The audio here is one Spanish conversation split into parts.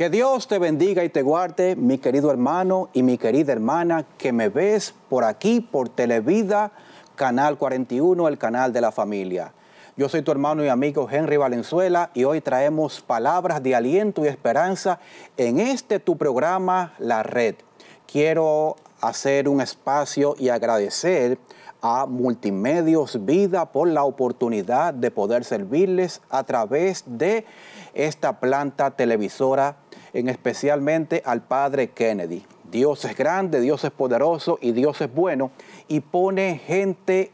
Que Dios te bendiga y te guarde, mi querido hermano y mi querida hermana que me ves por aquí, por Televida, Canal 41, el canal de la familia. Yo soy tu hermano y amigo Henry Valenzuela y hoy traemos palabras de aliento y esperanza en este tu programa La Red. Quiero hacer un espacio y agradecer a Multimedios Vida por la oportunidad de poder servirles a través de esta planta televisora en especialmente al padre Kennedy. Dios es grande, Dios es poderoso y Dios es bueno y pone gente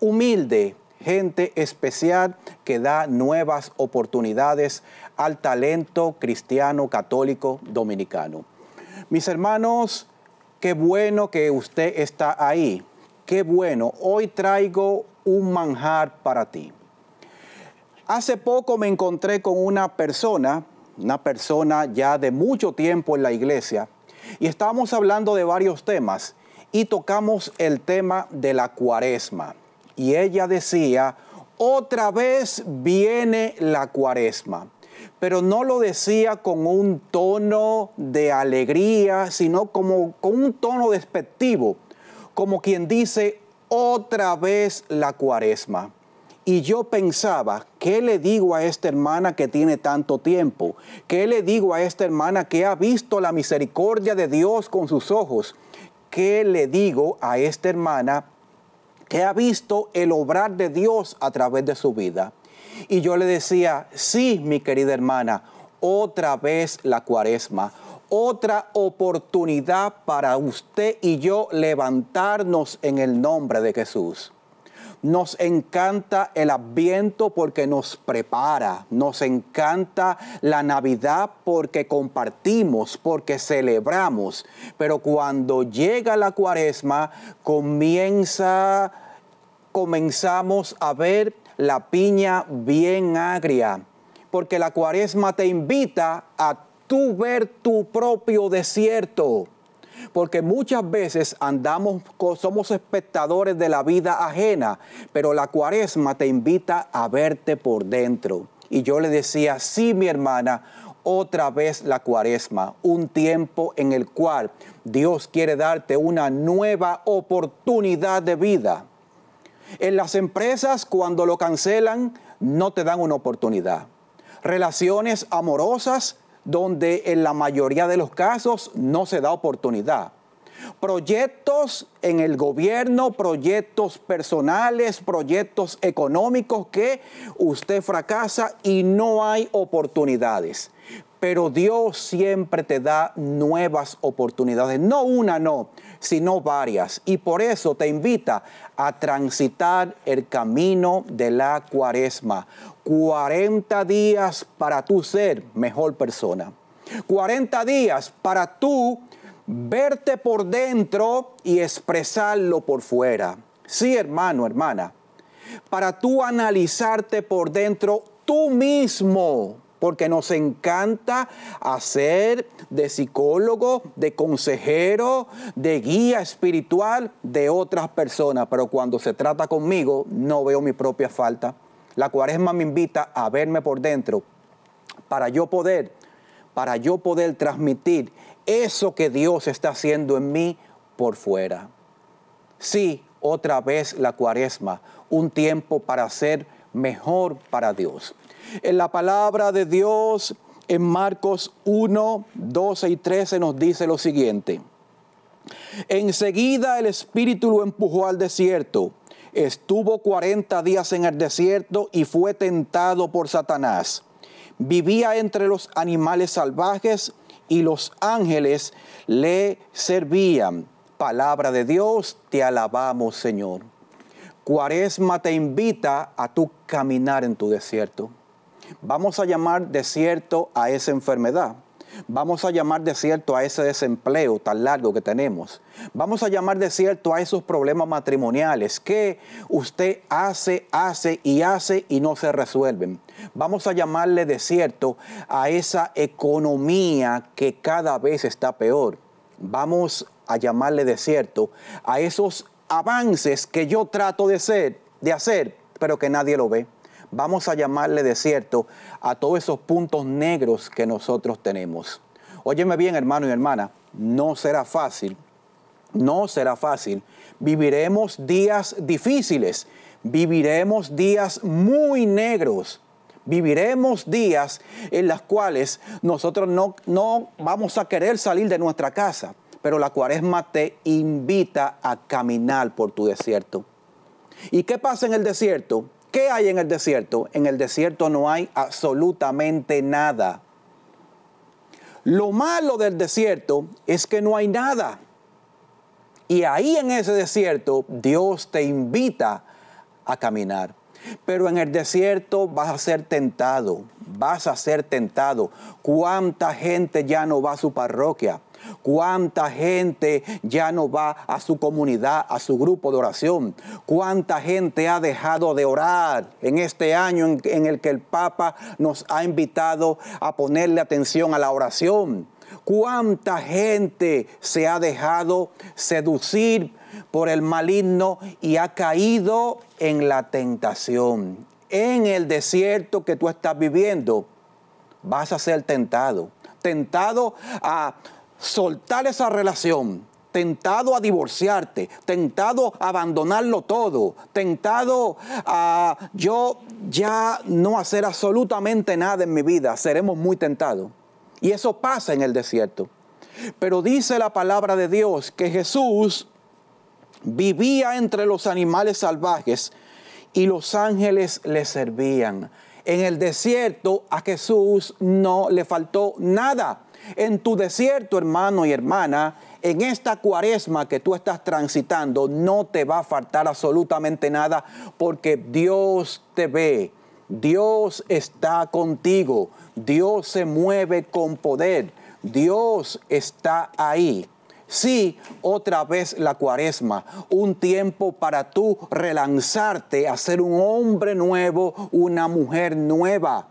humilde, gente especial que da nuevas oportunidades al talento cristiano católico dominicano. Mis hermanos, qué bueno que usted está ahí. Qué bueno, hoy traigo un manjar para ti. Hace poco me encontré con una persona una persona ya de mucho tiempo en la iglesia, y estábamos hablando de varios temas y tocamos el tema de la cuaresma. Y ella decía, otra vez viene la cuaresma. Pero no lo decía con un tono de alegría, sino como con un tono despectivo, como quien dice, otra vez la cuaresma. Y yo pensaba, ¿qué le digo a esta hermana que tiene tanto tiempo? ¿Qué le digo a esta hermana que ha visto la misericordia de Dios con sus ojos? ¿Qué le digo a esta hermana que ha visto el obrar de Dios a través de su vida? Y yo le decía, sí, mi querida hermana, otra vez la cuaresma otra oportunidad para usted y yo levantarnos en el nombre de Jesús. Nos encanta el adviento porque nos prepara. Nos encanta la Navidad porque compartimos, porque celebramos. Pero cuando llega la cuaresma, comienza, comenzamos a ver la piña bien agria. Porque la cuaresma te invita a tú ver tu propio desierto porque muchas veces andamos, somos espectadores de la vida ajena, pero la cuaresma te invita a verte por dentro. Y yo le decía, sí, mi hermana, otra vez la cuaresma, un tiempo en el cual Dios quiere darte una nueva oportunidad de vida. En las empresas, cuando lo cancelan, no te dan una oportunidad. Relaciones amorosas, donde en la mayoría de los casos no se da oportunidad. Proyectos en el gobierno, proyectos personales, proyectos económicos que usted fracasa y no hay oportunidades. Pero Dios siempre te da nuevas oportunidades, no una, no, sino varias. Y por eso te invita a transitar el camino de la cuaresma, 40 días para tú ser mejor persona. 40 días para tú verte por dentro y expresarlo por fuera. Sí, hermano, hermana. Para tú analizarte por dentro tú mismo. Porque nos encanta hacer de psicólogo, de consejero, de guía espiritual de otras personas. Pero cuando se trata conmigo, no veo mi propia falta la cuaresma me invita a verme por dentro para yo poder, para yo poder transmitir eso que Dios está haciendo en mí por fuera. Sí, otra vez la cuaresma, un tiempo para ser mejor para Dios. En la palabra de Dios, en Marcos 1, 12 y 13 nos dice lo siguiente. Enseguida el Espíritu lo empujó al desierto Estuvo 40 días en el desierto y fue tentado por Satanás. Vivía entre los animales salvajes y los ángeles le servían. Palabra de Dios, te alabamos Señor. Cuaresma te invita a tu caminar en tu desierto. Vamos a llamar desierto a esa enfermedad Vamos a llamar de cierto a ese desempleo tan largo que tenemos. Vamos a llamar de cierto a esos problemas matrimoniales que usted hace, hace y hace y no se resuelven. Vamos a llamarle cierto a esa economía que cada vez está peor. Vamos a llamarle cierto a esos avances que yo trato de, ser, de hacer, pero que nadie lo ve vamos a llamarle desierto a todos esos puntos negros que nosotros tenemos. Óyeme bien, hermano y hermana, no será fácil, no será fácil. Viviremos días difíciles, viviremos días muy negros. Viviremos días en los cuales nosotros no, no vamos a querer salir de nuestra casa, pero la cuaresma te invita a caminar por tu desierto. ¿Y qué pasa en el desierto? ¿Qué hay en el desierto? En el desierto no hay absolutamente nada. Lo malo del desierto es que no hay nada. Y ahí en ese desierto Dios te invita a caminar. Pero en el desierto vas a ser tentado, vas a ser tentado. ¿Cuánta gente ya no va a su parroquia? ¿Cuánta gente ya no va a su comunidad, a su grupo de oración? ¿Cuánta gente ha dejado de orar en este año en, el que el Papa nos ha invitado a ponerle atención a la oración? ¿Cuánta gente se ha dejado seducir por el maligno y ha caído en la tentación? En el desierto que tú estás viviendo, vas a ser tentado. Tentado a soltar esa relación, tentado a divorciarte, tentado a abandonarlo todo, tentado a yo ya no hacer absolutamente nada en mi vida, seremos muy tentados. Y eso pasa en el desierto. Pero dice la palabra de Dios que Jesús vivía entre los animales salvajes y los ángeles le servían. En el desierto a Jesús no le faltó nada en tu desierto, hermano y hermana, en esta cuaresma que tú estás transitando, no te va a faltar absolutamente nada porque Dios te ve. Dios está contigo. Dios se mueve con poder. Dios está ahí. Sí, otra vez la cuaresma, un tiempo para tú relanzarte, a ser un hombre nuevo, una mujer nueva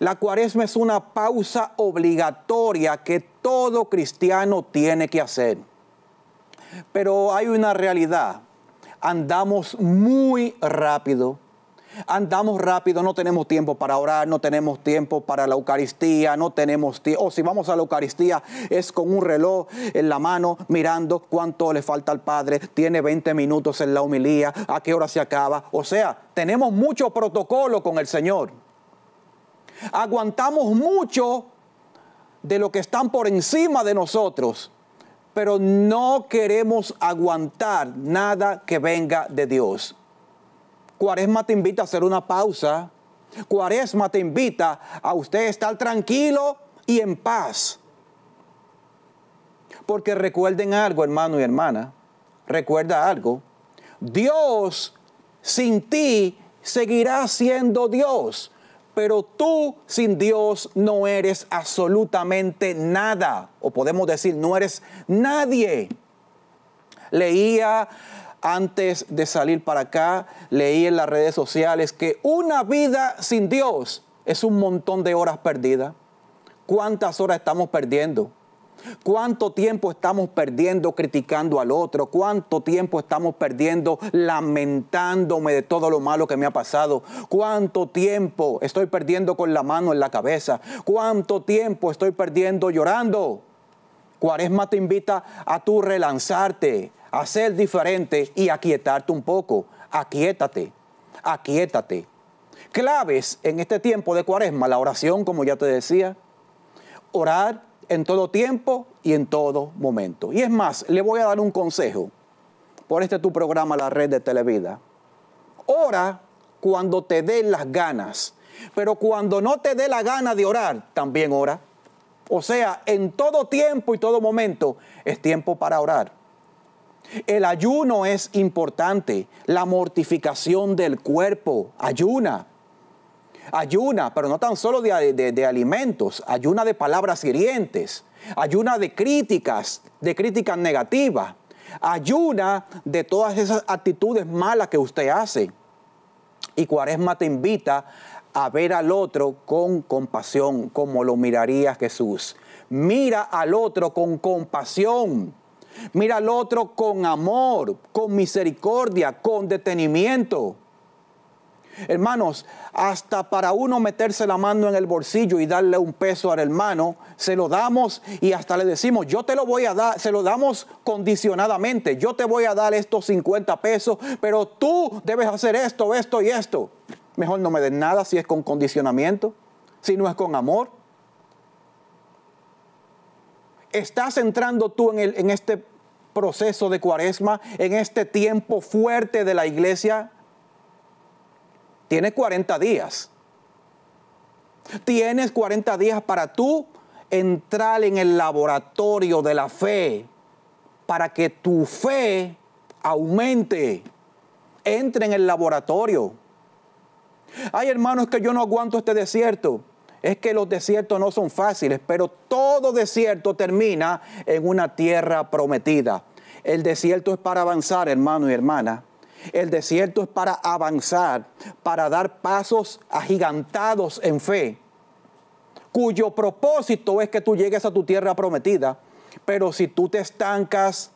la cuaresma es una pausa obligatoria que todo cristiano tiene que hacer. Pero hay una realidad. Andamos muy rápido. Andamos rápido, no tenemos tiempo para orar, no tenemos tiempo para la Eucaristía, no tenemos tiempo. O si vamos a la Eucaristía es con un reloj en la mano mirando cuánto le falta al Padre, tiene 20 minutos en la homilía. a qué hora se acaba. O sea, tenemos mucho protocolo con el Señor. Aguantamos mucho de lo que están por encima de nosotros, pero no queremos aguantar nada que venga de Dios. Cuaresma te invita a hacer una pausa. Cuaresma te invita a usted estar tranquilo y en paz. Porque recuerden algo, hermano y hermana. Recuerda algo. Dios sin ti seguirá siendo Dios pero tú sin Dios no eres absolutamente nada, o podemos decir, no eres nadie. Leía antes de salir para acá, leí en las redes sociales que una vida sin Dios es un montón de horas perdidas. ¿Cuántas horas estamos perdiendo? ¿Cuánto tiempo estamos perdiendo criticando al otro? ¿Cuánto tiempo estamos perdiendo lamentándome de todo lo malo que me ha pasado? ¿Cuánto tiempo estoy perdiendo con la mano en la cabeza? ¿Cuánto tiempo estoy perdiendo llorando? Cuaresma te invita a tu relanzarte, a ser diferente y a quietarte un poco. Aquietate, aquietate. Claves en este tiempo de cuaresma, la oración, como ya te decía, orar en todo tiempo y en todo momento. Y es más, le voy a dar un consejo por este tu programa, la red de Televida. Ora cuando te den las ganas, pero cuando no te dé la gana de orar, también ora. O sea, en todo tiempo y todo momento es tiempo para orar. El ayuno es importante, la mortificación del cuerpo, ayuna ayuna, pero no tan solo de, alimentos, ayuna de palabras hirientes, ayuna de críticas, de críticas negativas, ayuna de todas esas actitudes malas que usted hace. Y Cuaresma te invita a ver al otro con compasión, como lo miraría Jesús. Mira al otro con compasión. Mira al otro con amor, con misericordia, con detenimiento. Hermanos, hasta para uno meterse la mano en el bolsillo y darle un peso al hermano, se lo damos y hasta le decimos, yo te lo voy a dar, se lo damos condicionadamente, yo te voy a dar estos 50 pesos, pero tú debes hacer esto, esto y esto. Mejor no me den nada si es con condicionamiento, si no es con amor. Estás entrando tú en, el, en este proceso de cuaresma, en este tiempo fuerte de la iglesia, Tienes 40 días. Tienes 40 días para tú entrar en el laboratorio de la fe, para que tu fe aumente. Entre en el laboratorio. Ay, hermanos, que yo no aguanto este desierto. Es que los desiertos no son fáciles, pero todo desierto termina en una tierra prometida. El desierto es para avanzar, hermano y hermana. El desierto es para avanzar, para dar pasos agigantados en fe, cuyo propósito es que tú llegues a tu tierra prometida. Pero si tú te estancas,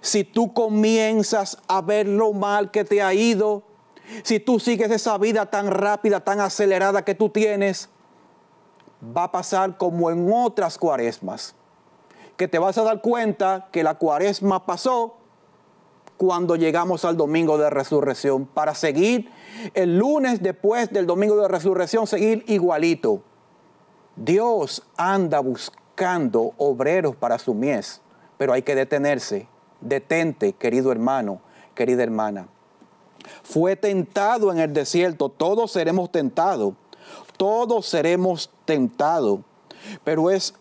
si tú comienzas a ver lo mal que te ha ido, si tú sigues esa vida tan rápida, tan acelerada que tú tienes, va a pasar como en otras cuaresmas, que te vas a dar cuenta que la cuaresma pasó cuando llegamos al domingo de resurrección, para seguir el lunes después del domingo de resurrección, seguir igualito. Dios anda buscando obreros para su mies, pero hay que detenerse. Detente, querido hermano, querida hermana. Fue tentado en el desierto, todos seremos tentados, todos seremos tentados, pero es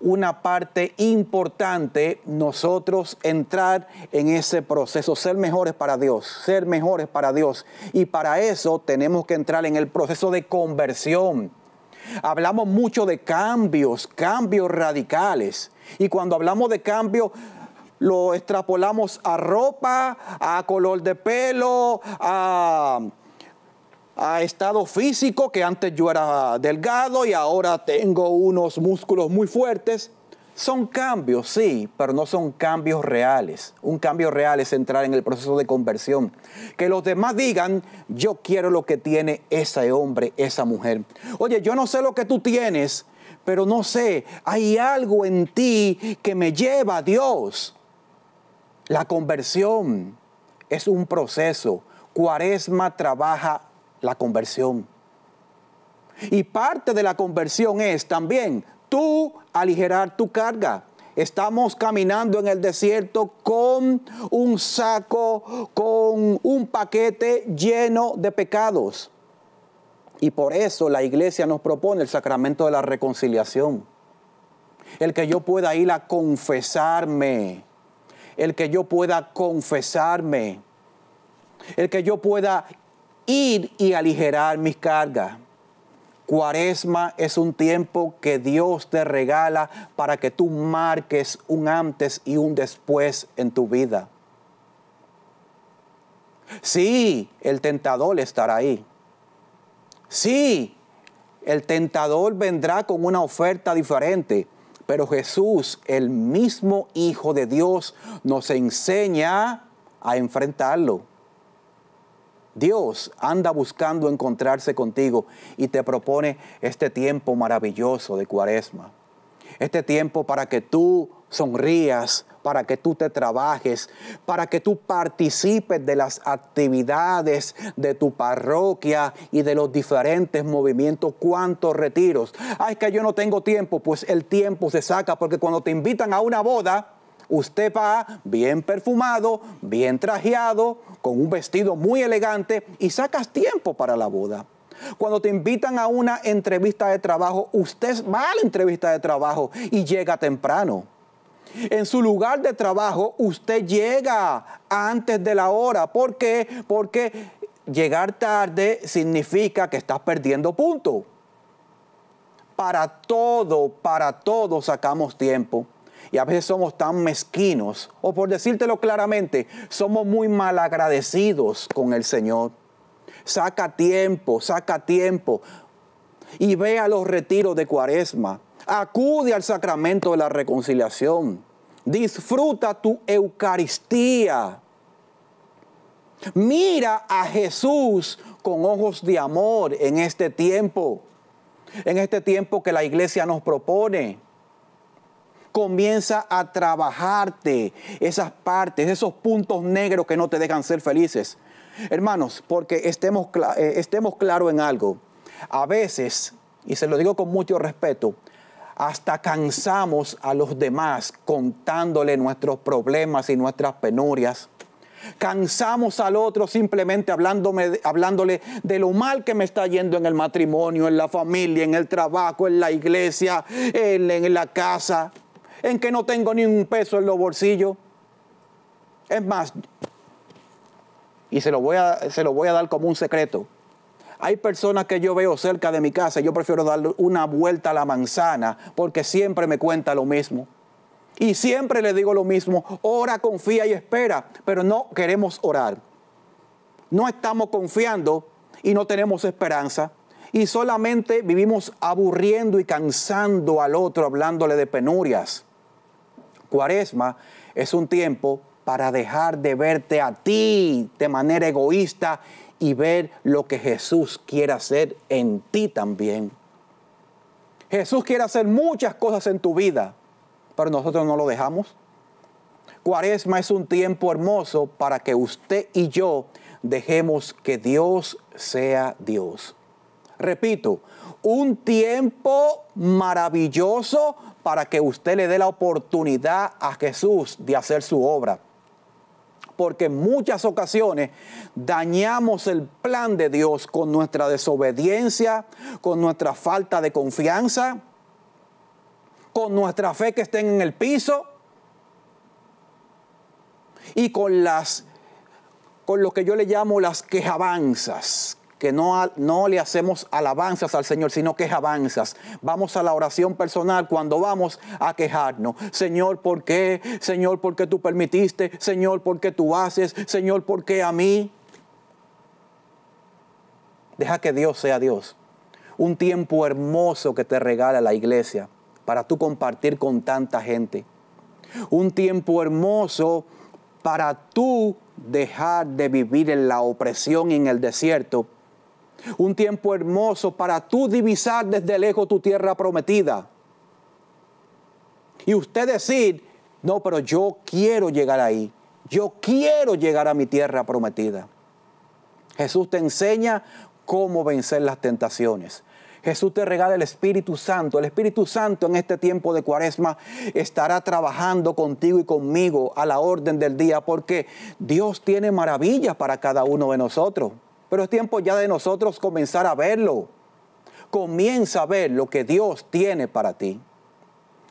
una parte importante nosotros entrar en ese proceso, ser mejores para Dios, ser mejores para Dios. Y para eso tenemos que entrar en el proceso de conversión. Hablamos mucho de cambios, cambios radicales. Y cuando hablamos de cambio, lo extrapolamos a ropa, a color de pelo, a a estado físico, que antes yo era delgado y ahora tengo unos músculos muy fuertes. Son cambios, sí, pero no son cambios reales. Un cambio real es entrar en el proceso de conversión. Que los demás digan, yo quiero lo que tiene ese hombre, esa mujer. Oye, yo no sé lo que tú tienes, pero no sé, hay algo en ti que me lleva a Dios. La conversión es un proceso. Cuaresma trabaja la conversión. Y parte de la conversión es también tú aligerar tu carga. Estamos caminando en el desierto con un saco, con un paquete lleno de pecados. Y por eso la iglesia nos propone el sacramento de la reconciliación. El que yo pueda ir a confesarme. El que yo pueda confesarme. El que yo pueda ir y aligerar mis cargas. Cuaresma es un tiempo que Dios te regala para que tú marques un antes y un después en tu vida. Sí, el tentador estará ahí. Sí, el tentador vendrá con una oferta diferente, pero Jesús, el mismo Hijo de Dios, nos enseña a enfrentarlo. Dios anda buscando encontrarse contigo y te propone este tiempo maravilloso de cuaresma. Este tiempo para que tú sonrías, para que tú te trabajes, para que tú participes de las actividades de tu parroquia y de los diferentes movimientos, cuántos retiros. Ay, es que yo no tengo tiempo, pues el tiempo se saca, porque cuando te invitan a una boda, usted va bien perfumado, bien trajeado, con un vestido muy elegante y sacas tiempo para la boda. Cuando te invitan a una entrevista de trabajo, usted va a la entrevista de trabajo y llega temprano. En su lugar de trabajo, usted llega antes de la hora. ¿Por qué? Porque llegar tarde significa que estás perdiendo punto. Para todo, para todo sacamos tiempo y a veces somos tan mezquinos, o por decírtelo claramente, somos muy malagradecidos con el Señor. Saca tiempo, saca tiempo y ve a los retiros de cuaresma. Acude al sacramento de la reconciliación. Disfruta tu Eucaristía. Mira a Jesús con ojos de amor en este tiempo, en este tiempo que la iglesia nos propone. Comienza a trabajarte esas partes, esos puntos negros que no te dejan ser felices. Hermanos, porque estemos, eh, estemos claros en algo. A veces, y se lo digo con mucho respeto, hasta cansamos a los demás contándole nuestros problemas y nuestras penurias. Cansamos al otro simplemente hablándole de lo mal que me está yendo en el matrimonio, en la familia, en el trabajo, en la iglesia, en, en la casa en que no tengo ni un peso en los bolsillos. Es más, y se lo voy a, se lo voy a dar como un secreto. Hay personas que yo veo cerca de mi casa y yo prefiero darle una vuelta a la manzana porque siempre me cuenta lo mismo. Y siempre le digo lo mismo, ora, confía y espera, pero no queremos orar. No estamos confiando y no tenemos esperanza y solamente vivimos aburriendo y cansando al otro hablándole de penurias. Cuaresma es un tiempo para dejar de verte a ti de manera egoísta y ver lo que Jesús quiere hacer en ti también. Jesús quiere hacer muchas cosas en tu vida, pero nosotros no lo dejamos. Cuaresma es un tiempo hermoso para que usted y yo dejemos que Dios sea Dios. Repito, un tiempo maravilloso para que usted le dé la oportunidad a Jesús de hacer su obra. Porque en muchas ocasiones dañamos el plan de Dios con nuestra desobediencia, con nuestra falta de confianza, con nuestra fe que estén en el piso y con las con lo que yo le llamo las quejabanzas que no, no le hacemos alabanzas al Señor, sino quejabanzas. Vamos a la oración personal cuando vamos a quejarnos. Señor, ¿por qué? Señor, ¿por qué tú permitiste? Señor, ¿por qué tú haces? Señor, ¿por qué a mí? Deja que Dios sea Dios. Un tiempo hermoso que te regala la iglesia para tú compartir con tanta gente. Un tiempo hermoso para tú dejar de vivir en la opresión y en el desierto un tiempo hermoso para tú divisar desde lejos tu tierra prometida. Y usted decir, no, pero yo quiero llegar ahí, yo quiero llegar a mi tierra prometida. Jesús te enseña cómo vencer las tentaciones. Jesús te regala el Espíritu Santo. El Espíritu Santo en este tiempo de cuaresma estará trabajando contigo y conmigo a la orden del día porque Dios tiene maravillas para cada uno de nosotros. Pero es tiempo ya de nosotros comenzar a verlo. Comienza a ver lo que Dios tiene para ti.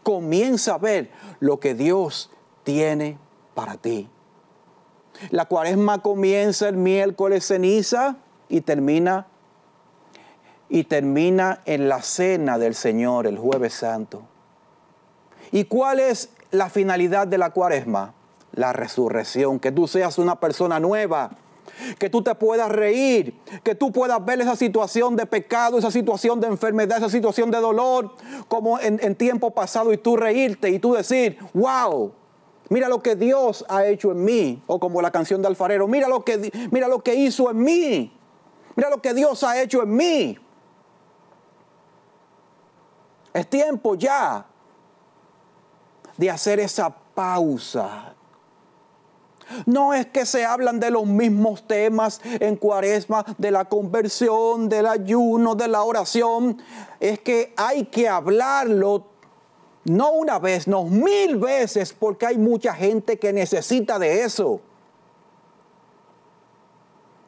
Comienza a ver lo que Dios tiene para ti. La cuaresma comienza el miércoles ceniza y termina y termina en la cena del Señor el jueves santo. ¿Y cuál es la finalidad de la cuaresma? La resurrección, que tú seas una persona nueva, que tú te puedas reír, que tú puedas ver esa situación de pecado, esa situación de enfermedad, esa situación de dolor, como en, tiempo pasado y tú reírte y tú decir, wow, Mira lo que Dios ha hecho en mí. O como la canción de Alfarero, mira lo que, mira lo que hizo en mí. Mira lo que Dios ha hecho en mí. Es tiempo ya de hacer esa pausa no es que se hablan de los mismos temas en cuaresma, de la conversión, del ayuno, de la oración. Es que hay que hablarlo no una vez, no mil veces, porque hay mucha gente que necesita de eso.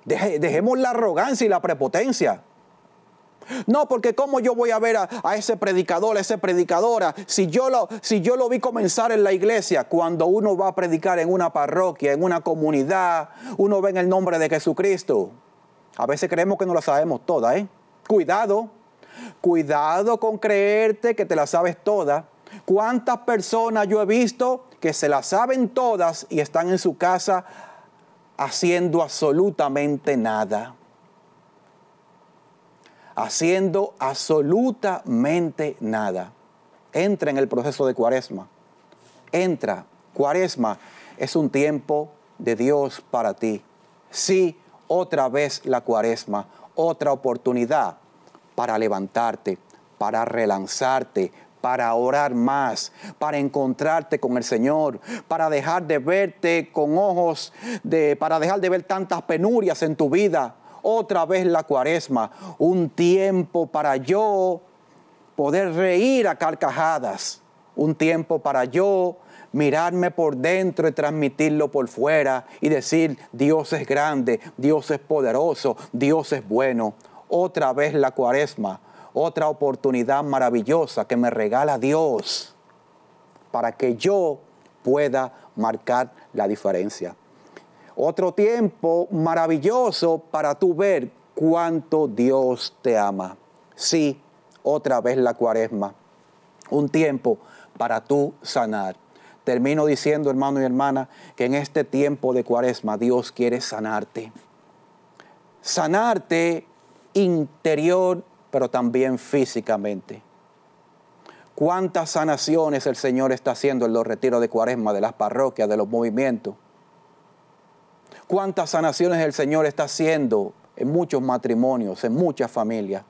dejemos la arrogancia y la prepotencia. No, porque cómo yo voy a ver a, ese predicador, a esa predicadora, si yo, lo, si yo lo vi comenzar en la iglesia, cuando uno va a predicar en una parroquia, en una comunidad, uno ve en el nombre de Jesucristo. A veces creemos que no la sabemos toda, ¿eh? Cuidado, cuidado con creerte que te la sabes toda. ¿Cuántas personas yo he visto que se la saben todas y están en su casa haciendo absolutamente nada? haciendo absolutamente nada. Entra en el proceso de cuaresma. Entra. Cuaresma es un tiempo de Dios para ti. Sí, otra vez la cuaresma, otra oportunidad para levantarte, para relanzarte, para orar más, para encontrarte con el Señor, para dejar de verte con ojos de para dejar de ver tantas penurias en tu vida, otra vez la cuaresma, un tiempo para yo poder reír a carcajadas, un tiempo para yo mirarme por dentro y transmitirlo por fuera y decir, Dios es grande, Dios es poderoso, Dios es bueno. Otra vez la cuaresma, otra oportunidad maravillosa que me regala Dios para que yo pueda marcar la diferencia. Otro tiempo maravilloso para tú ver cuánto Dios te ama. Sí, otra vez la cuaresma. Un tiempo para tú sanar. Termino diciendo, hermano y hermana, que en este tiempo de cuaresma Dios quiere sanarte. Sanarte interior, pero también físicamente. Cuántas sanaciones el Señor está haciendo en los retiros de cuaresma, de las parroquias, de los movimientos. ¿Cuántas sanaciones el Señor está haciendo en muchos matrimonios, en muchas familias?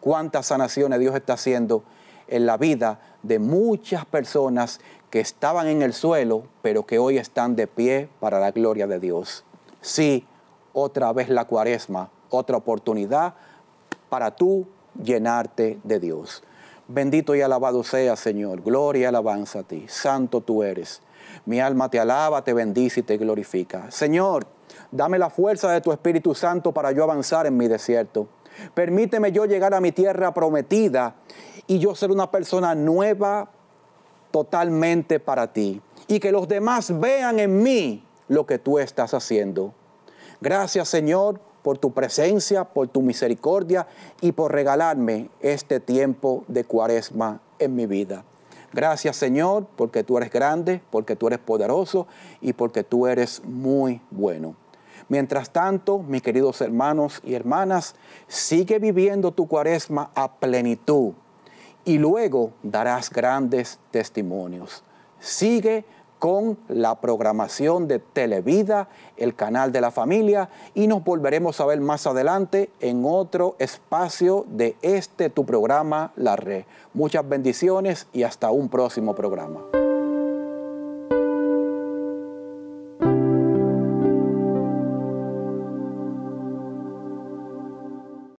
¿Cuántas sanaciones Dios está haciendo en la vida de muchas personas que estaban en el suelo, pero que hoy están de pie para la gloria de Dios? Sí, otra vez la cuaresma, otra oportunidad para tú llenarte de Dios. Bendito y alabado sea, Señor. Gloria y alabanza a ti. Santo tú eres. Mi alma te alaba, te bendice y te glorifica. Señor, dame la fuerza de tu Espíritu Santo para yo avanzar en mi desierto. Permíteme yo llegar a mi tierra prometida y yo ser una persona nueva totalmente para ti. Y que los demás vean en mí lo que tú estás haciendo. Gracias Señor por tu presencia, por tu misericordia y por regalarme este tiempo de cuaresma en mi vida. Gracias Señor, porque tú eres grande, porque tú eres poderoso y porque tú eres muy bueno. Mientras tanto, mis queridos hermanos y hermanas, sigue viviendo tu cuaresma a plenitud y luego darás grandes testimonios. Sigue con la programación de Televida, el canal de la familia, y nos volveremos a ver más adelante en otro espacio de este tu programa, La Red. Muchas bendiciones y hasta un próximo programa.